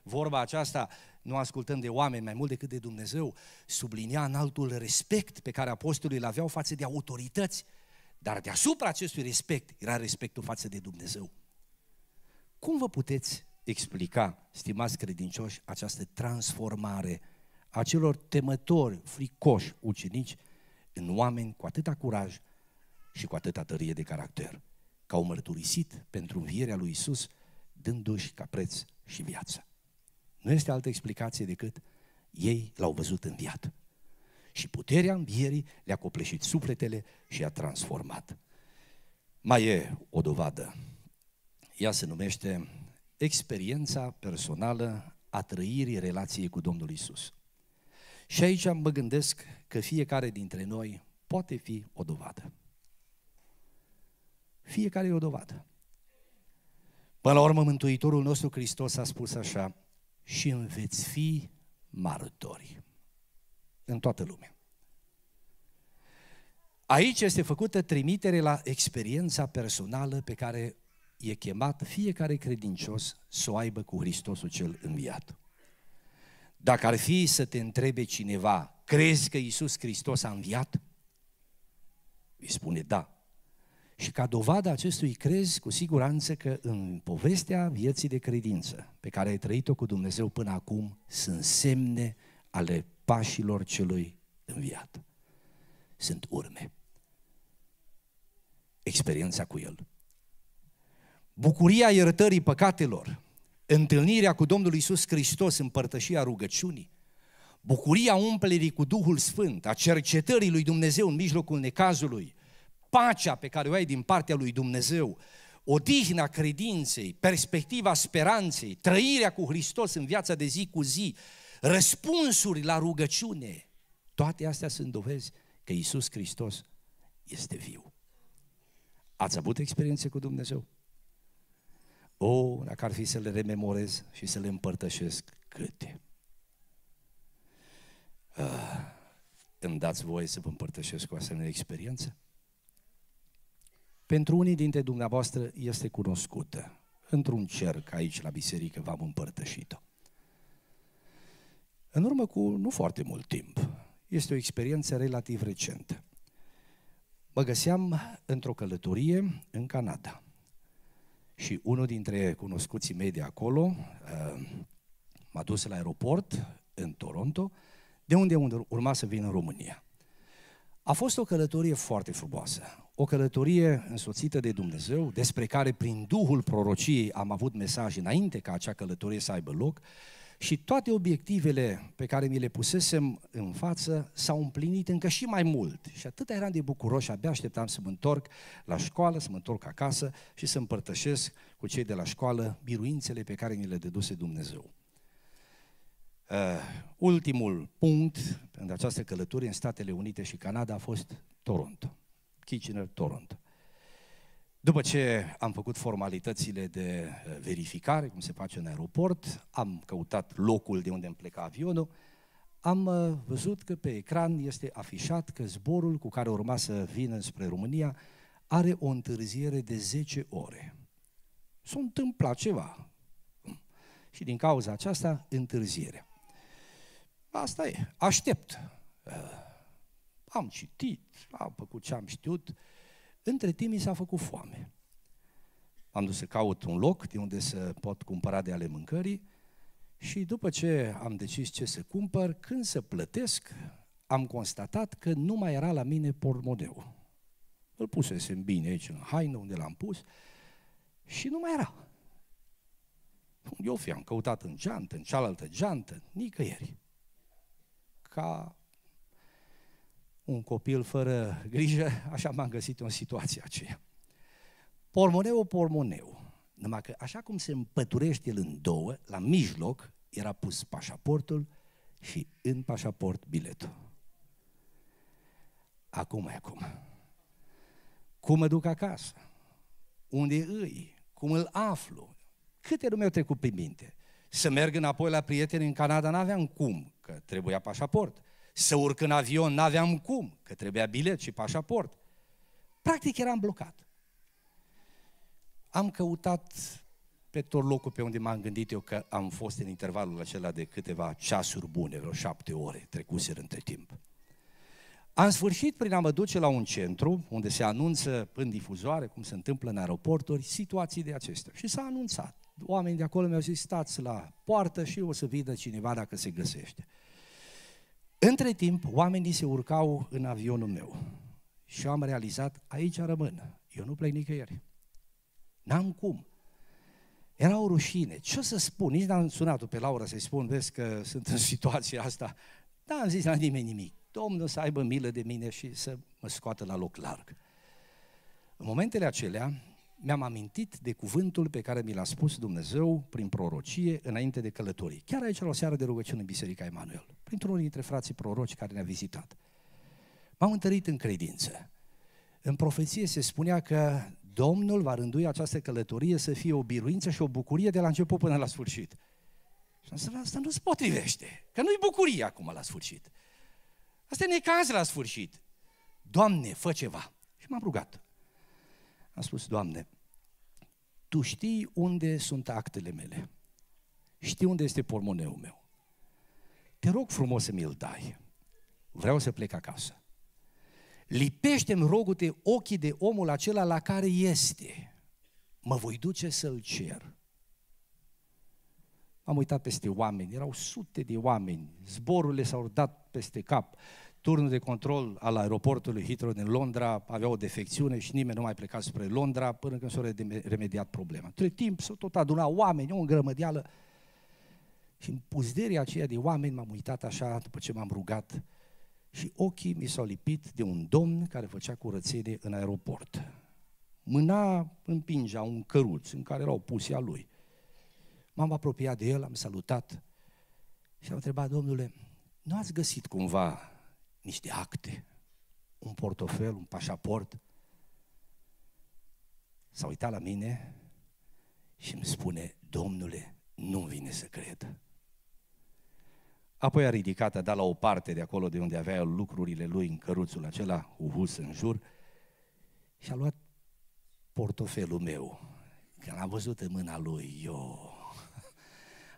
Vorba aceasta nu ascultăm de oameni mai mult decât de Dumnezeu, sublinia în altul respect pe care apostolii îl aveau față de autorități, dar deasupra acestui respect era respectul față de Dumnezeu. Cum vă puteți explica, stimați credincioși, această transformare a celor temători, fricoși ucenici în oameni cu atâta curaj și cu atâta tărie de caracter, că au mărturisit pentru învierea lui Isus, dându-și ca preț și viața. Nu este altă explicație decât ei l-au văzut înviat. Și puterea învierii le-a copleșit sufletele și a transformat. Mai e o dovadă. Ea se numește experiența personală a trăirii relației cu Domnul Isus. Și aici mă gândesc că fiecare dintre noi poate fi o dovadă. Fiecare e o dovadă. Până la urmă, Mântuitorul nostru Hristos a spus așa, și îmi veți fi martori în toată lumea. Aici este făcută trimitere la experiența personală pe care e chemat fiecare credincios să o aibă cu Hristosul cel înviat. Dacă ar fi să te întrebe cineva, crezi că Iisus Hristos a înviat? Îi spune da. Și ca dovada acestui crezi cu siguranță că în povestea vieții de credință pe care ai trăit-o cu Dumnezeu până acum sunt semne ale pașilor celui înviat. Sunt urme. Experiența cu El. Bucuria iertării păcatelor, întâlnirea cu Domnul Isus Hristos, părtășia rugăciunii, bucuria umplerii cu Duhul Sfânt, a cercetării lui Dumnezeu în mijlocul necazului, pacea pe care o ai din partea lui Dumnezeu, odihna credinței, perspectiva speranței, trăirea cu Hristos în viața de zi cu zi, răspunsuri la rugăciune, toate astea sunt dovezi că Isus Hristos este viu. Ați avut experiențe cu Dumnezeu? O, oh, dacă ar fi să le rememorez și să le împărtășesc, câte? Uh, îmi dați voie să vă împărtășesc o asemenea experiență? Pentru unii dintre dumneavoastră este cunoscută. Într-un cerc aici la biserică v-am împărtășit-o. În urmă cu nu foarte mult timp, este o experiență relativ recentă. Mă găseam într-o călătorie în Canada și unul dintre cunoscuții mei de acolo uh, m-a dus la aeroport în Toronto, de unde urma să vin în România. A fost o călătorie foarte frumoasă. O călătorie însoțită de Dumnezeu, despre care prin Duhul prorociei am avut mesaj înainte ca acea călătorie să aibă loc, și toate obiectivele pe care mi le pusesem în față s-au împlinit încă și mai mult. Și atât eram de bucuros și abia așteptam să mă întorc la școală, să mă întorc acasă și să împărtășesc cu cei de la școală biruințele pe care mi le deduse Dumnezeu. Uh, ultimul punct în această călătorie în Statele Unite și Canada a fost Toronto. Kitchener, Toronto. După ce am făcut formalitățile de uh, verificare, cum se face în aeroport, am căutat locul de unde îmi pleca avionul, am uh, văzut că pe ecran este afișat că zborul cu care urma să vină spre România are o întârziere de 10 ore. S-a întâmplat ceva. Și din cauza aceasta, întârziere. Asta e. Aștept. Uh, am citit, am făcut ce am știut. Între timp mi s-a făcut foame. Am dus să caut un loc de unde să pot cumpăra de ale mâncării și după ce am decis ce să cumpăr, când să plătesc, am constatat că nu mai era la mine pormodeu. Îl pusesem bine aici în haină unde l-am pus și nu mai era. Eu fi am căutat în geantă, în cealaltă geantă, nicăieri. Ca un copil fără grijă, așa m-am găsit în situația aceea. Pormoneu, pormoneu. Numai că așa cum se împăturește el în două, la mijloc era pus pașaportul și în pașaport biletul. Acum e acum. Cum mă duc acasă? Unde îi? Cum îl aflu? Câte lume au trecut prin minte? Să merg înapoi la prieteni în Canada n-aveam cum, că trebuia pașaport să urc în avion, n-aveam cum, că trebuia bilet și pașaport. Practic eram blocat. Am căutat pe tot locul pe unde m-am gândit eu că am fost în intervalul acela de câteva ceasuri bune, vreo șapte ore trecuse între timp. Am sfârșit prin a mă duce la un centru unde se anunță în difuzoare, cum se întâmplă în aeroporturi, situații de acestea. Și s-a anunțat. Oamenii de acolo mi-au zis, stați la poartă și o să vină cineva dacă se găsește. Între timp, oamenii se urcau în avionul meu și eu am realizat, aici rămân, eu nu plec nicăieri. N-am cum. Era o rușine. Ce să spun? Nici n-am sunat pe Laura să-i spun, vezi că sunt în situația asta. Da, am zis la nimeni nimic. Domnul să aibă milă de mine și să mă scoată la loc larg. În momentele acelea, mi-am amintit de cuvântul pe care mi l-a spus Dumnezeu prin prorocie înainte de călătorii. Chiar aici la o seară de rugăciune în Biserica Emanuel, printr-unul dintre frații proroci care ne-a vizitat. M-am întărit în credință. În profeție se spunea că Domnul va rândui această călătorie să fie o biruință și o bucurie de la început până la sfârșit. Și am zis, asta nu se potrivește, că nu-i bucurie acum la sfârșit. Asta e necaz la sfârșit. Doamne, fă ceva. Și m-am rugat. Am spus, Doamne, Tu știi unde sunt actele mele, știi unde este pormoneul meu. Te rog frumos să mi-l dai. Vreau să plec acasă. Lipește-mi rogute ochii de omul acela la care este. Mă voi duce să-l cer. Am uitat peste oameni, erau sute de oameni, zborurile s-au dat peste cap, Turnul de control al aeroportului Heathrow din Londra avea o defecțiune și nimeni nu mai pleca spre Londra până când s-a remediat problema. Între timp s-au tot adunat oameni, o îngrămădeală. Și în puzderia aceea de oameni m-am uitat așa după ce m-am rugat și ochii mi s-au lipit de un domn care făcea curățenie în aeroport. Mâna împingea un căruț în care erau puse a lui. M-am apropiat de el, am salutat și am întrebat, domnule, nu ați găsit cumva niște acte, un portofel, un pașaport. S-a uitat la mine și îmi spune, domnule, nu-mi vine să cred. Apoi a ridicat, a dat la o parte de acolo de unde avea lucrurile lui în căruțul acela, uhus în jur, și a luat portofelul meu. Când l-am văzut în mâna lui, eu...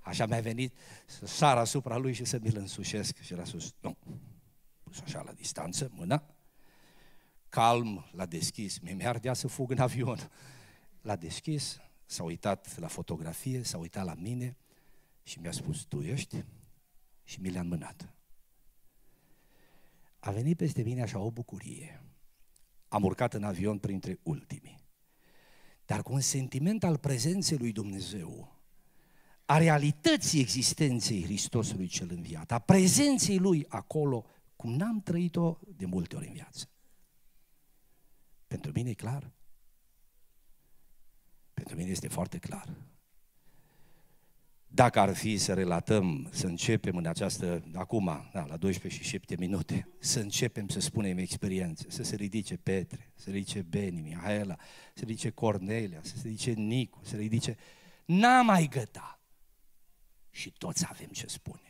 Așa mi-a venit să sar asupra lui și să mi-l însușesc și era a spus, nu, și așa la distanță, mâna, calm, l-a deschis, mi-ar ardea să fug în avion. L-a deschis, s-a uitat la fotografie, s-a uitat la mine și mi-a spus, tu ești? Și mi le-a înmânat. A venit peste mine așa o bucurie. Am urcat în avion printre ultimii. Dar cu un sentiment al prezenței lui Dumnezeu, a realității existenței Hristosului cel înviat, a prezenței lui acolo cum n-am trăit-o de multe ori în viață. Pentru mine e clar. Pentru mine este foarte clar. Dacă ar fi să relatăm, să începem în această, acum, da, la 12 și 7 minute, să începem să spunem experiențe, să se ridice Petre, să se ridice Beni, Mihaela, să se ridice Cornelia, să se ridice Nicu, să se ridice... n am mai găta. Și toți avem ce spune.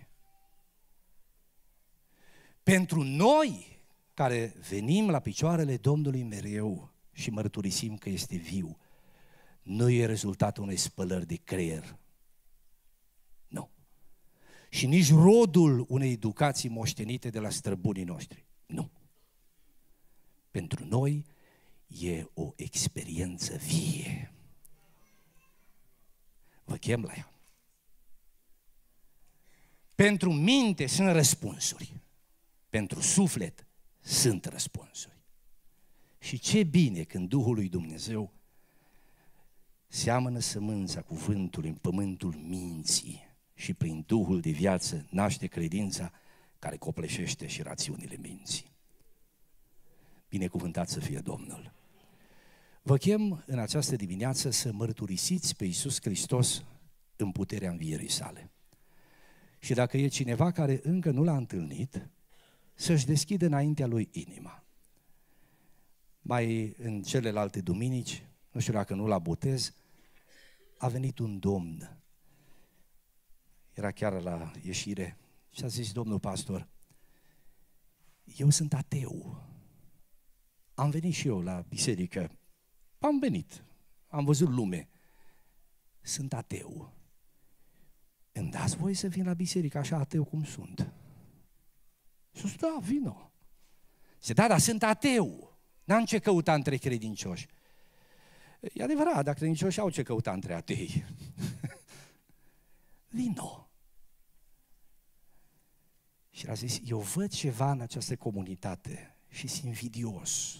Pentru noi care venim la picioarele Domnului mereu și mărturisim că este viu, nu e rezultatul unei spălări de creier. Nu. Și nici rodul unei educații moștenite de la străbunii noștri. Nu. Pentru noi e o experiență vie. Vă chem la ea. Pentru minte sunt răspunsuri. Pentru suflet sunt răspunsuri. Și ce bine când Duhul lui Dumnezeu seamănă sămânța cuvântului în pământul minții și prin Duhul de viață naște credința care copleșește și rațiunile minții. Binecuvântat să fie Domnul! Vă chem în această dimineață să mărturisiți pe Iisus Hristos în puterea învierii sale. Și dacă e cineva care încă nu l-a întâlnit, să-și deschidă înaintea lui inima. Mai în celelalte duminici, nu știu dacă nu la botez, a venit un domn. Era chiar la ieșire și a zis domnul pastor, eu sunt ateu. Am venit și eu la biserică. Am venit. Am văzut lume. Sunt ateu. Îmi dați voi să vin la biserică așa ateu cum sunt. Și zis, da, vină. Se da, dar sunt ateu. N-am ce căuta între credincioși. E adevărat, dacă credincioși au ce căuta între atei. vino. Și a zis, eu văd ceva în această comunitate și sunt invidios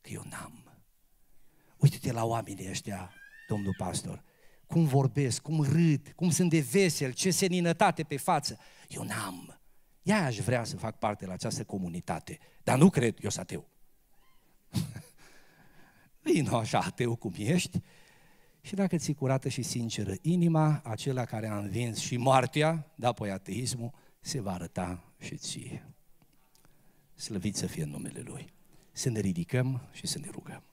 că eu n-am. Uite-te la oamenii ăștia, domnul pastor, cum vorbesc, cum râd, cum sunt de vesel, ce seninătate pe față. Eu n-am. Ea aș vrea să fac parte la această comunitate, dar nu cred, eu sunt ateu. Vino așa ateu cum ești și dacă ți curată și sinceră inima, acela care a învins și moartea, dar apoi ateismul, se va arăta și ție. Slăvit să fie în numele Lui. Să ne ridicăm și să ne rugăm.